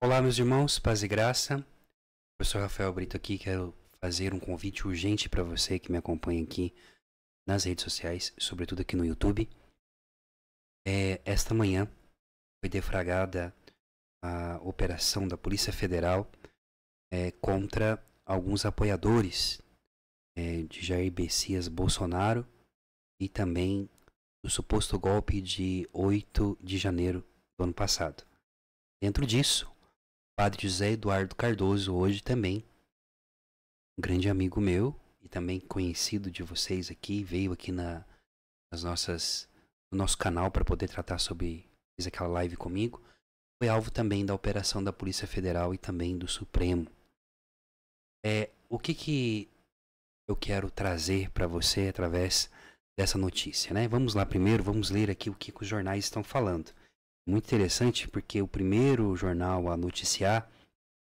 Olá, meus irmãos, paz e graça. Eu sou Rafael Brito aqui. Quero fazer um convite urgente para você que me acompanha aqui nas redes sociais, sobretudo aqui no YouTube. É, esta manhã foi defragada a operação da Polícia Federal é, contra alguns apoiadores é, de Jair Messias Bolsonaro e também do suposto golpe de 8 de janeiro do ano passado. Dentro disso, Padre José Eduardo Cardoso, hoje também, um grande amigo meu e também conhecido de vocês aqui, veio aqui na, nas nossas, no nosso canal para poder tratar sobre. fez aquela live comigo. Foi alvo também da operação da Polícia Federal e também do Supremo. É, o que, que eu quero trazer para você através dessa notícia, né? Vamos lá primeiro, vamos ler aqui o que, que os jornais estão falando muito interessante porque o primeiro jornal a noticiar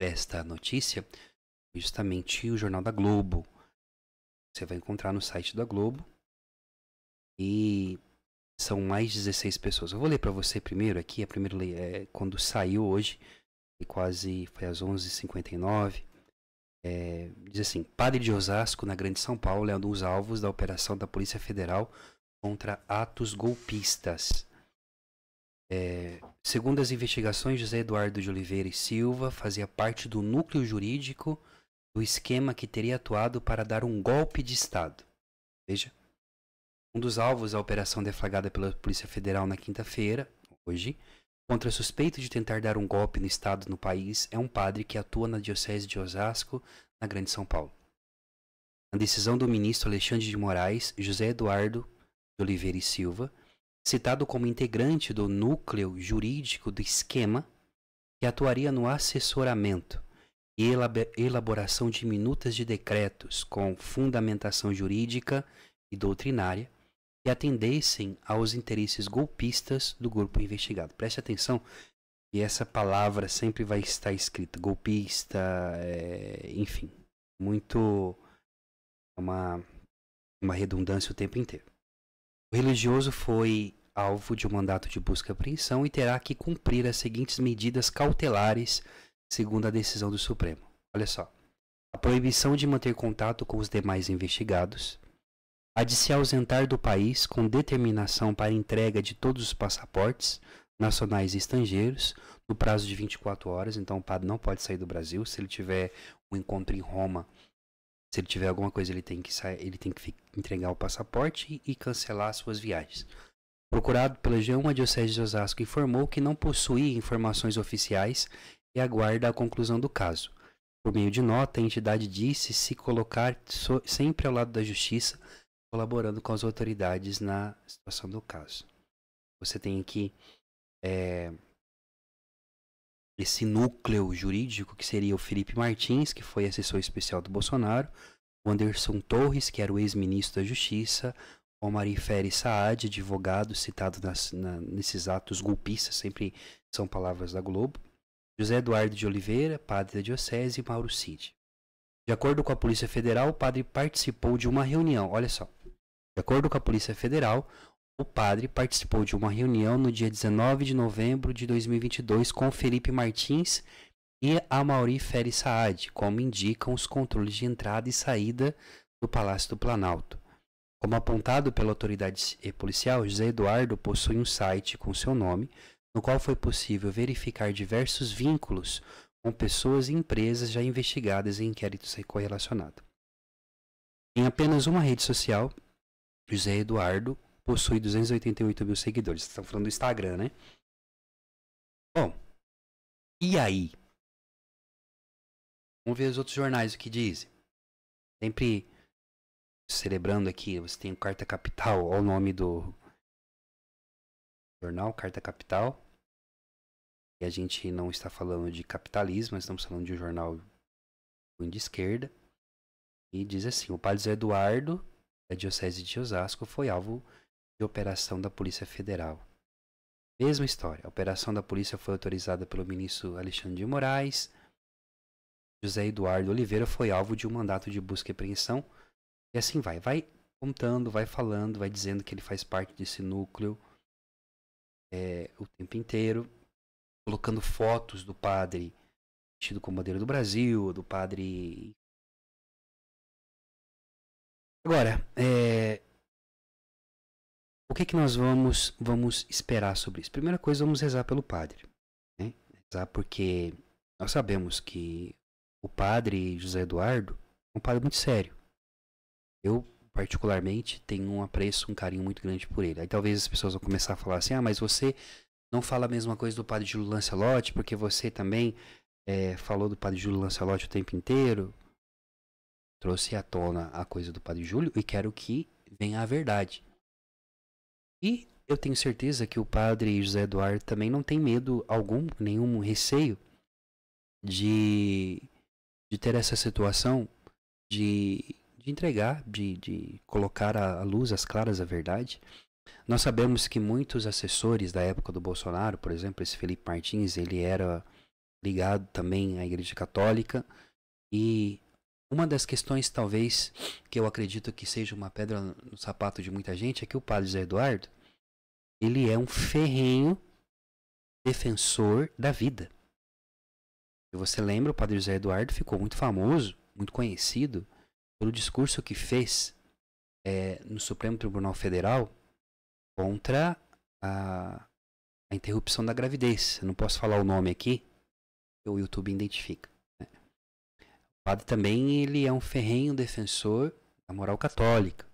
esta notícia foi é justamente o jornal da Globo. Você vai encontrar no site da Globo e são mais 16 pessoas. Eu vou ler para você primeiro aqui, a primeira lei é quando saiu hoje, e quase foi às 11h59. É, diz assim: Padre de Osasco, na Grande São Paulo, é um dos alvos da operação da Polícia Federal contra atos golpistas. É, segundo as investigações, José Eduardo de Oliveira e Silva fazia parte do núcleo jurídico do esquema que teria atuado para dar um golpe de Estado. Veja, um dos alvos da operação deflagrada pela Polícia Federal na quinta-feira, hoje, contra suspeito de tentar dar um golpe no Estado no país é um padre que atua na Diocese de Osasco, na Grande São Paulo. Na decisão do ministro Alexandre de Moraes, José Eduardo de Oliveira e Silva citado como integrante do núcleo jurídico do esquema, que atuaria no assessoramento e elaboração de minutas de decretos com fundamentação jurídica e doutrinária que atendessem aos interesses golpistas do grupo investigado. Preste atenção que essa palavra sempre vai estar escrita golpista, é, enfim, muito é uma uma redundância o tempo inteiro. O religioso foi alvo de um mandato de busca e apreensão e terá que cumprir as seguintes medidas cautelares, segundo a decisão do Supremo. Olha só. A proibição de manter contato com os demais investigados, a de se ausentar do país com determinação para entrega de todos os passaportes, nacionais e estrangeiros, no prazo de 24 horas. Então, o padre não pode sair do Brasil. Se ele tiver um encontro em Roma, se ele tiver alguma coisa, ele tem que sair, ele tem que entregar o passaporte e cancelar suas viagens. Procurado pela G1, a Diocese de Osasco informou que não possui informações oficiais e aguarda a conclusão do caso. Por meio de nota, a entidade disse se colocar so sempre ao lado da justiça, colaborando com as autoridades na situação do caso. Você tem que eh, é, esse núcleo jurídico, que seria o Felipe Martins, que foi assessor especial do Bolsonaro, o Anderson Torres, que era o ex-ministro da Justiça, o Omari Ferri Saad, advogado citado nas, na, nesses atos golpistas, sempre são palavras da Globo, José Eduardo de Oliveira, padre da Diocese, e Mauro Cid. De acordo com a Polícia Federal, o padre participou de uma reunião, olha só. De acordo com a Polícia Federal, o padre participou de uma reunião no dia 19 de novembro de 2022 com Felipe Martins e Amauri Ferri Saad, como indicam os controles de entrada e saída do Palácio do Planalto. Como apontado pela autoridade policial, José Eduardo possui um site com seu nome, no qual foi possível verificar diversos vínculos com pessoas e empresas já investigadas em inquéritos correlacionados. Em apenas uma rede social, José Eduardo possui 288 mil seguidores. Vocês estão falando do Instagram, né? Bom, e aí? Vamos ver os outros jornais o que dizem. Sempre celebrando aqui, né, você tem o Carta Capital, olha o nome do jornal, Carta Capital. E a gente não está falando de capitalismo, estamos falando de um jornal de esquerda. E diz assim: o padre Eduardo, da Diocese de Osasco, foi alvo de operação da Polícia Federal. Mesma história. A operação da polícia foi autorizada pelo ministro Alexandre de Moraes. José Eduardo Oliveira foi alvo de um mandato de busca e apreensão. E assim vai. Vai contando, vai falando, vai dizendo que ele faz parte desse núcleo é, o tempo inteiro, colocando fotos do padre vestido como bandeira do Brasil, do padre. Agora, é, o que, é que nós vamos, vamos esperar sobre isso? Primeira coisa, vamos rezar pelo padre. Né? Rezar porque nós sabemos que o padre José Eduardo é um padre muito sério. Eu, particularmente, tenho um apreço, um carinho muito grande por ele. Aí talvez as pessoas vão começar a falar assim: ah, mas você não fala a mesma coisa do padre Júlio Lancelotti, porque você também é, falou do padre Júlio Lancelotti o tempo inteiro. Trouxe à tona a coisa do padre Júlio e quero que venha a verdade. E eu tenho certeza que o padre José Eduardo também não tem medo algum, nenhum receio de, de ter essa situação de, de entregar, de, de colocar à luz, às claras, a verdade. Nós sabemos que muitos assessores da época do Bolsonaro, por exemplo, esse Felipe Martins, ele era ligado também à Igreja Católica e uma das questões, talvez, que eu acredito que seja uma pedra no sapato de muita gente é que o padre Zé Eduardo, ele é um ferrenho defensor da vida. Se você lembra, o padre José Eduardo ficou muito famoso, muito conhecido, pelo discurso que fez é, no Supremo Tribunal Federal contra a, a interrupção da gravidez. Eu não posso falar o nome aqui, o YouTube identifica. O padre também ele é um ferrenho defensor da moral católica.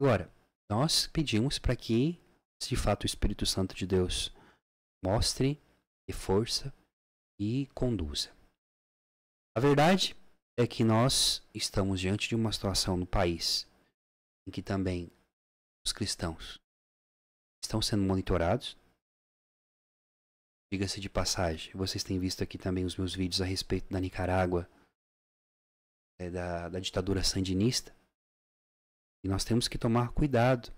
Agora, nós pedimos para que, se de fato o Espírito Santo de Deus mostre, dê força e conduza. A verdade é que nós estamos diante de uma situação no país em que também os cristãos estão sendo monitorados, Diga-se de passagem, vocês têm visto aqui também os meus vídeos a respeito da Nicarágua, é, da, da ditadura sandinista. E nós temos que tomar cuidado.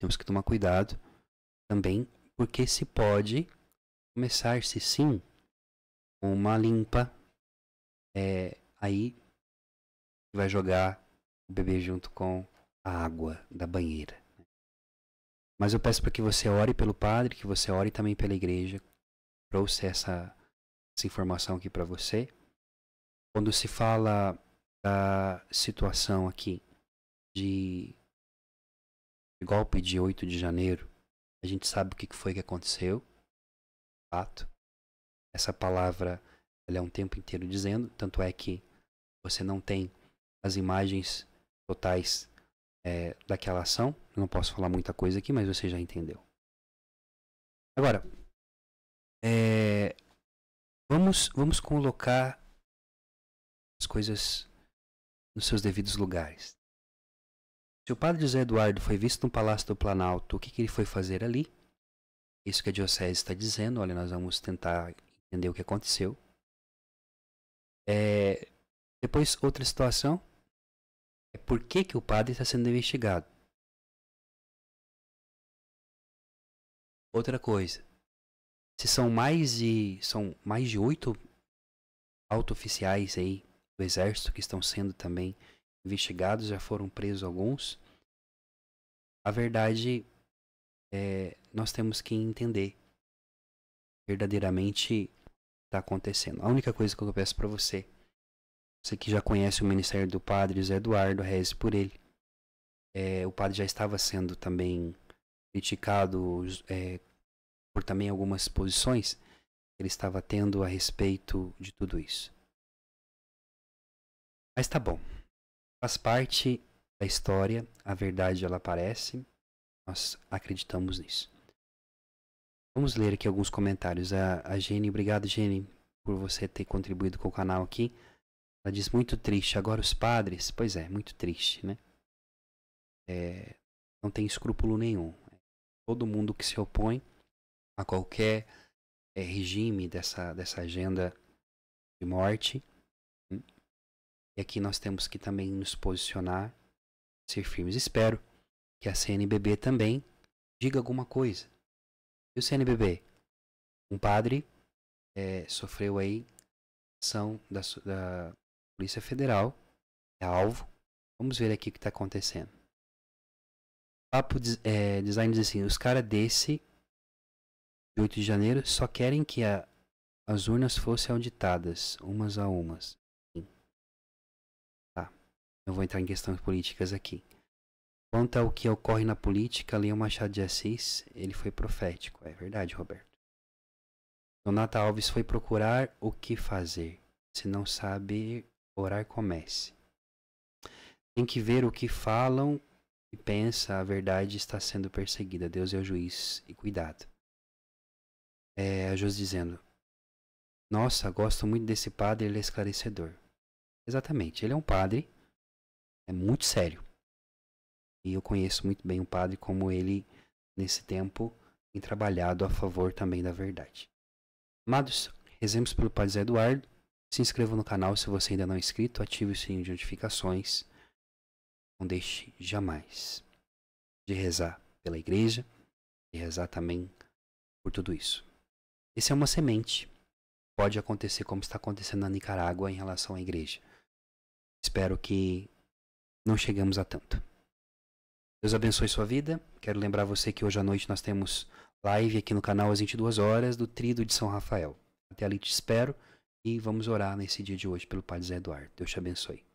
Temos que tomar cuidado também, porque se pode começar-se sim uma limpa é, aí vai jogar o bebê junto com a água da banheira. Mas eu peço para que você ore pelo padre, que você ore também pela igreja, trouxe essa, essa informação aqui para você. Quando se fala da situação aqui de, de golpe de 8 de janeiro, a gente sabe o que foi que aconteceu, fato. Essa palavra ela é um tempo inteiro dizendo, tanto é que você não tem as imagens totais é, daquela ação. Eu não posso falar muita coisa aqui, mas você já entendeu. Agora, é, vamos, vamos colocar as coisas nos seus devidos lugares. Se o padre José Eduardo foi visto no Palácio do Planalto, o que, que ele foi fazer ali? Isso que a Diocese está dizendo, olha, nós vamos tentar entender o que aconteceu. É, depois, outra situação é por que, que o padre está sendo investigado. Outra coisa, se são mais de. São mais de oito auto-oficiais aí do exército que estão sendo também investigados, já foram presos alguns. A verdade é, nós temos que entender verdadeiramente está acontecendo. A única coisa que eu peço para você, você que já conhece o ministério do padre José Eduardo, reze por ele. É, o padre já estava sendo também criticado, é, por também algumas posições que ele estava tendo a respeito de tudo isso. Mas tá bom. Faz parte da história, a verdade ela aparece, nós acreditamos nisso. Vamos ler aqui alguns comentários. A, a Jenny, obrigado Jenny por você ter contribuído com o canal aqui. Ela diz muito triste. Agora os padres, pois é, muito triste, né? É, não tem escrúpulo nenhum. É, todo mundo que se opõe a qualquer é, regime dessa, dessa agenda de morte. Hum. E aqui nós temos que também nos posicionar, ser firmes. Espero que a CNBB também diga alguma coisa. E o CNBB? Um padre é, sofreu aí ação da, da Polícia Federal, é alvo. Vamos ver aqui o que está acontecendo. Papo de, eh, é, Design diz assim: os caras desse de 8 de janeiro só querem que a, as urnas fossem auditadas, umas a umas. Tá. Eu vou entrar em questões políticas aqui. Quanto ao que ocorre na política, Leão Machado de Assis, ele foi profético. É verdade, Roberto. Donata Alves foi procurar o que fazer. Se não sabe orar, comece. Tem que ver o que falam e pensa, a verdade está sendo perseguida. Deus é o juiz e cuidado é, a Jos dizendo: Nossa, gosto muito desse padre, ele é esclarecedor. Exatamente, ele é um padre, é muito sério. E eu conheço muito bem o padre, como ele, nesse tempo, tem trabalhado a favor também da verdade. Amados, rezemos pelo Padre Zé Eduardo. Se inscreva no canal se você ainda não é inscrito, ative o sininho de notificações. Não deixe jamais de rezar pela igreja e rezar também por tudo isso. Isso é uma semente. Pode acontecer como está acontecendo na Nicarágua em relação à igreja. Espero que não chegamos a tanto. Deus abençoe sua vida. Quero lembrar você que hoje à noite nós temos live aqui no canal às 22 horas do Trido de São Rafael. Até ali te espero e vamos orar nesse dia de hoje pelo Padre Zé Eduardo. Deus te abençoe.